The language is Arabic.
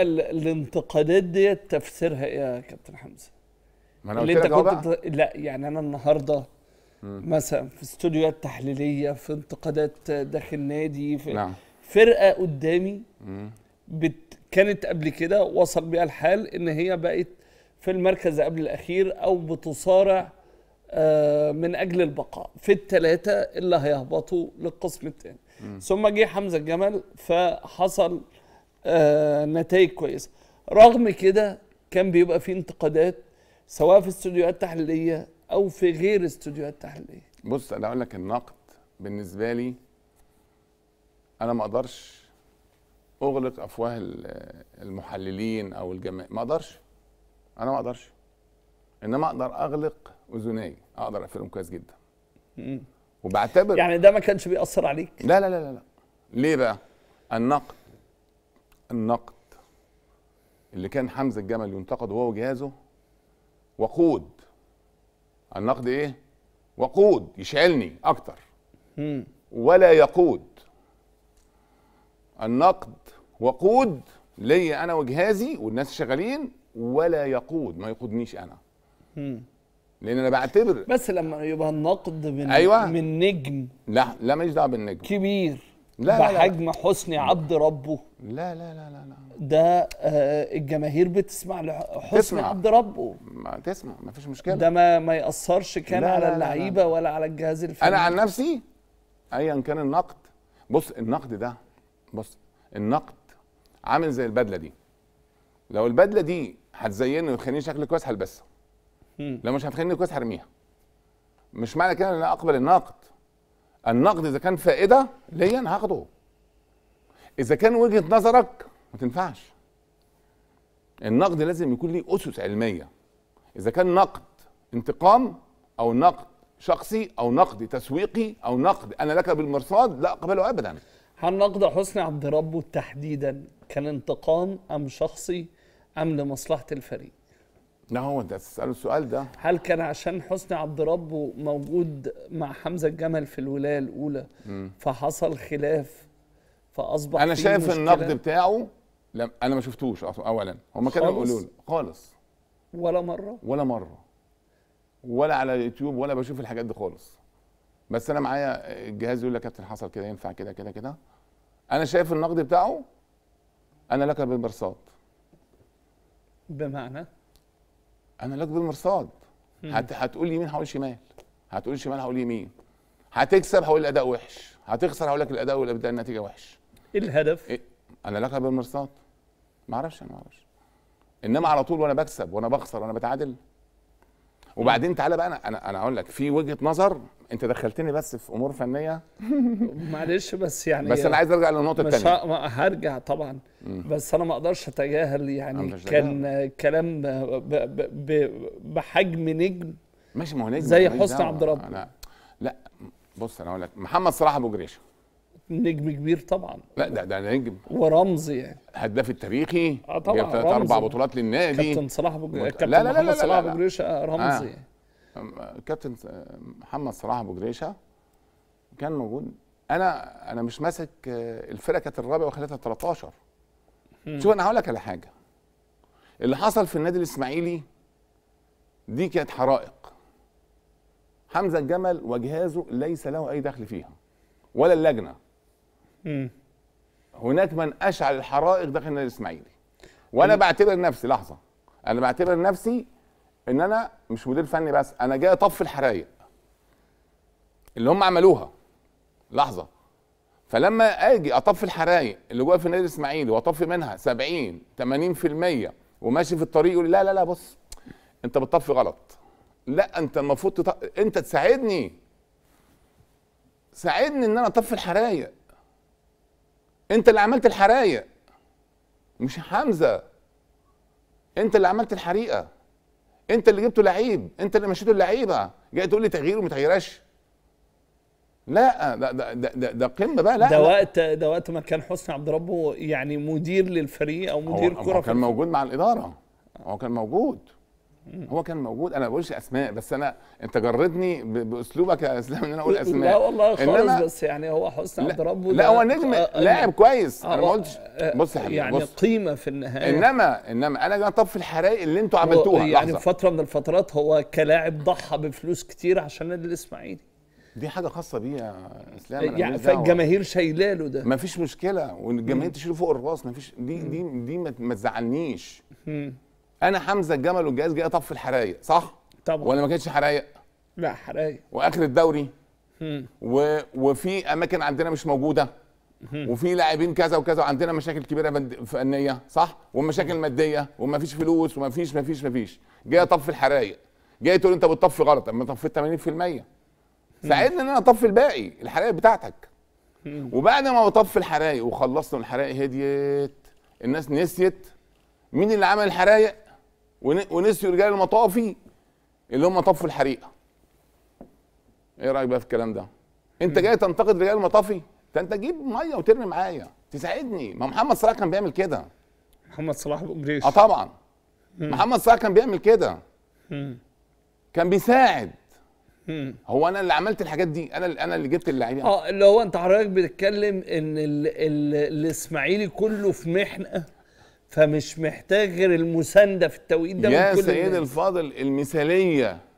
الانتقادات دي تفسيرها ايه يا كابتن حمزه؟ ما انا اللي انت كنت لا يعني انا النهارده مم. مثلا في استوديوهات تحليليه في انتقادات داخل نادي في نعم. فرقه قدامي بت... كانت قبل كده وصل بيها الحال ان هي بقت في المركز قبل الاخير او بتصارع آه، من اجل البقاء في الثلاثه اللي هيهبطوا للقسم الثاني ثم جه حمزه الجمل فحصل آه، نتائج كويسه رغم كده كان بيبقى في انتقادات سواء في استوديوهات تحليليه او في غير استوديوهات تحليليه بص انا اقول لك النقد بالنسبه لي انا ما اقدرش اغلق افواه المحللين او الجماعة ما اقدرش انا ما اقدرش انما اقدر اغلق اذني اقدر اقفلهم كويس جدا وبعتبر يعني ده ما كانش بيأثر عليك لا لا لا لا ليه بقى النقد النقد اللي كان حمزه الجمل ينتقد هو وجهازه وقود النقد ايه وقود يشعلني اكتر ولا يقود النقد وقود ليا انا وجهازي والناس شغالين ولا يقود ما يقودنيش انا لان انا بعتبر بس لما يبقى النقد من أيوة. من نجم لا لا ماليش دعوه بالنجم كبير لا بحجم لا لا. حسني عبد ربه لا لا لا لا, لا. ده آه الجماهير بتسمع لحسني تسمع. عبد ربه ما تسمع ما فيش مشكله ده ما, ما ياثرش كان لا على اللعيبه ولا على الجهاز الفني انا عن نفسي ايا كان النقد بص النقد ده بص النقد عامل زي البدله دي لو البدله دي هتزينني وتخليني شكلي كويس هلبسها لو مش هتخليني كويس هرميها مش معنى كده ان انا اقبل النقد النقد اذا كان فائده ليا انا هاخده اذا كان وجهه نظرك ما تنفعش النقد لازم يكون ليه اسس علميه اذا كان نقد انتقام او نقد شخصي او نقد تسويقي او نقد انا لك بالمرصاد لا اقبله ابدا هل نقد حسني عبد ربه تحديدا كان انتقام ام شخصي ام لمصلحه الفريق لا هو انت هتساله السؤال ده هل كان عشان حسني عبد ربه موجود مع حمزه الجمل في الولايه الاولى مم. فحصل خلاف فاصبح انا شايف النقد بتاعه لم انا ما شفتوش اولا هم كانوا يقولوا لي خالص ولا مره ولا مره ولا على اليوتيوب ولا بشوف الحاجات دي خالص بس انا معايا الجهاز يقول لك يا كابتن حصل كده ينفع كده كده كده انا شايف النقد بتاعه انا لك بالبرصات بمعنى انا لك بالمرصاد هت... هتقول يمين هقول شمال هتقول شمال هقول يمين هتكسب هقول الاداء وحش هتخسر هقول لك الاداء والابداع النتيجه وحش ايه الهدف إيه؟ انا لك بالمرصاد ما اعرفش انا ما اعرفش انما على طول وانا بكسب وانا بخسر وانا بتعادل وبعدين تعالى بقى انا انا انا اقول لك في وجهه نظر انت دخلتني بس في امور فنيه معلش بس يعني بس انا عايز ارجع للنقطه الثانيه هرجع طبعا بس انا ما اقدرش اتجاهل يعني كان كلام بحجم نجم ماشي ما هو نجم زي حسني عبد ربه لا لا بص انا اقول لك محمد صلاح ابو جريشه نجم كبير طبعا لا ده ده نجم ورمز يعني هداف التاريخي اه طبعا رمز اربع بطولات للنادي كابتن صلاح ابو جريشه كابتن لا لا لا لا صلاح ابو جريشه رمز آه. يعني كابتن محمد صلاح ابو جريشه كان موجود انا انا مش ماسك آه، الفرقه كانت الرابعه وخليتها 13 شوف انا هقول لك على حاجه اللي حصل في النادي الاسماعيلي دي كانت حرائق حمزه الجمل وجهازه ليس له اي دخل فيها ولا اللجنه مم. هناك من اشعل الحرائق داخل النادي الاسماعيلي وانا مم. بعتبر نفسي لحظه انا بعتبر نفسي ان انا مش مدير فني بس انا جاي اطفي الحرايق اللي هم عملوها لحظه فلما اجي اطفي الحرايق اللي جوه في نادي الاسماعيلي واطفي منها 70 80% وماشي في الطريق يقول لا لا لا بص انت بتطفي غلط لا انت المفروض تط... انت تساعدني ساعدني ان انا اطفي الحرايق انت اللي عملت الحرايق مش حمزه انت اللي عملت الحريقه انت اللي جبته لعيب انت اللي مشيته اللعيبه جاي تقول لي تغيير وما لا آه، ده ده ده, ده قمه بقى لا ده وقت ده وقت ما كان حسني عبد ربه يعني مدير للفريق او مدير كره آه. هو كان موجود مع الاداره هو كان موجود هو كان موجود انا ما بقولش اسماء بس انا انت جردني باسلوبك يا اسلام ان انا اقول اسماء لا والله خالص بس يعني هو حسني عبد ربه لا هو نجم آه، لاعب كويس انا ما قلتش بص يا حبيبي يعني بص. قيمه في النهايه انما انما انا طب في الحرايق اللي انتوا عملتوها يعني لحظة. فتره من الفترات هو كلاعب ضحى بفلوس كتير عشان النادي الاسماعيلي دي حاجه خاصه بيه يا اسلام يعني فالجماهير شايله له ده مفيش مشكله والجماهير تشيله فوق الراس مفيش دي دي دي ما تزعلنيش انا حمزه الجمل والجهاز جاي اطفي الحرايق صح طبعا ولا ما كانتش حرايق لا حرايق واخر الدوري و... وفي اماكن عندنا مش موجوده وفي لاعبين كذا وكذا وعندنا مشاكل كبيره فنيه صح ومشاكل ماديه ومفيش فلوس ومفيش مفيش مفيش جاي اطفي الحرايق جاي تقول انت بتطفي غلط اما طفيت 80% ساعدني ان انا اطفي الباقي الحرايق بتاعتك وبعد ما بطفي الحرايق وخلصنا الحرايق هديت الناس نسيت مين اللي عمل الحرايق ونسيوا رجال المطافي اللي هم طفوا الحريقه ايه رايك بقى في الكلام ده انت جاي تنتقد رجال المطافي ده انت تجيب ميه وترمي معايا تساعدني ما محمد صلاح كان بيعمل كده محمد صلاح ابو اه طبعا محمد صلاح كان بيعمل كده كان بيساعد مم. هو انا اللي عملت الحاجات دي انا انا اللي جبت اللعيبه اه اللي هو انت حضرتك بتتكلم ان الاسماعيلي كله في محنه فمش محتاج غير المسانده في التوقيت ده يا سيد الفاضل المثاليه